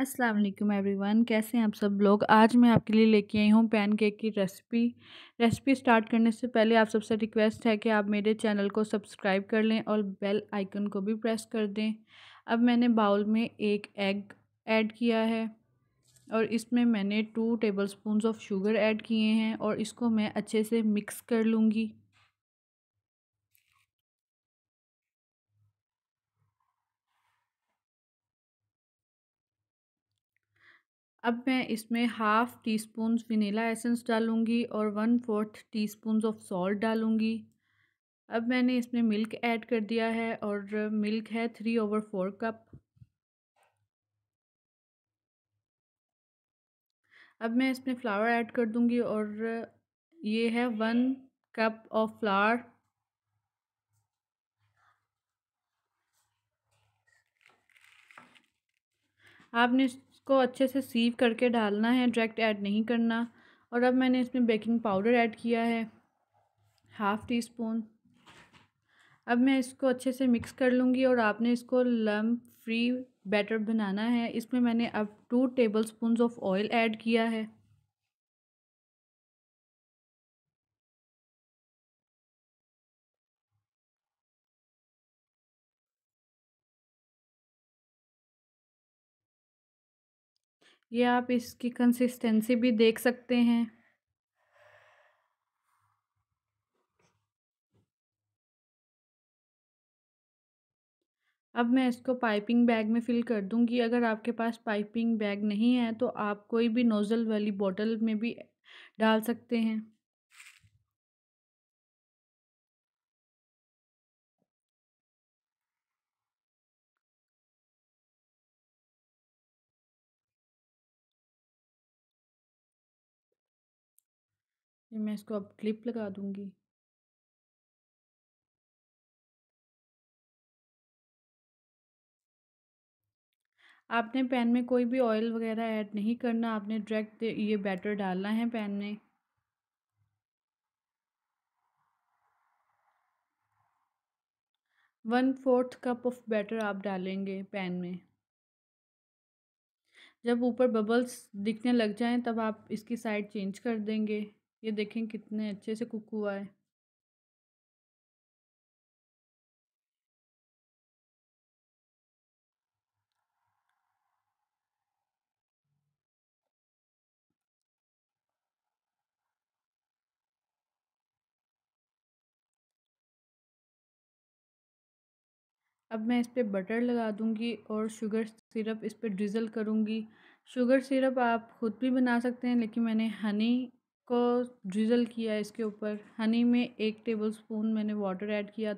अस्सलाम वालेकुम एवरीवन कैसे हैं आप सब लोग आज मैं आपके लिए लेके आई हूँ पैन केक की रेसिपी रेसिपी स्टार्ट करने से पहले आप सबसे रिक्वेस्ट है कि आप मेरे चैनल को सब्सक्राइब कर लें और बेल आइकन को भी प्रेस कर दें अब मैंने बाउल में एक एग ऐड किया है और इसमें मैंने two tablespoon of sugar add किए हैं और इसको मैं अच्छे से मिक्स कर लूँगी अब मैं इसमें half teaspoon vanilla essence डालूँगी और one fourth teaspoon of salt डालूँगी अब मैंने इसमें मिल्क ऐड कर दिया है और मिल्क है थ्री ओवर फोर कप अब मैं इसमें फ्लावर ऐड कर दूँगी और ये है वन कप ऑफ फ्लावर आपने इसको अच्छे से सीव करके डालना है डायरेक्ट ऐड नहीं करना और अब मैंने इसमें बेकिंग पाउडर ऐड किया है हाफ़ टी स्पून अब मैं इसको अच्छे से मिक्स कर लूँगी और आपने इसको लम फ्री बैटर बनाना है इसमें मैंने अब two tablespoon of oil add किया है ये आप इसकी कंसिस्टेंसी भी देख सकते हैं अब मैं इसको पाइपिंग बैग में फ़िल कर दूंगी अगर आपके पास पाइपिंग बैग नहीं है तो आप कोई भी नोज़ल वाली बॉटल में भी डाल सकते हैं मैं इसको अब क्लिप लगा दूंगी आपने पैन में कोई भी ऑयल वगैरह ऐड नहीं करना आपने डायरेक्ट ये बैटर डालना है पैन में one fourth cup of batter आप डालेंगे पैन में जब ऊपर बबल्स दिखने लग जाएं तब आप इसकी साइड चेंज कर देंगे ये देखें कितने अच्छे से कुक हुआ है अब मैं इस पर बटर लगा दूंगी और शुगर सिरप इस पर ड्रिज़ल करूंगी शुगर सिरप आप ख़ुद भी बना सकते हैं लेकिन मैंने हनी को ड्रिज़ल किया इसके ऊपर हनी में एक टेबल स्पून मैंने वाटर ऐड किया था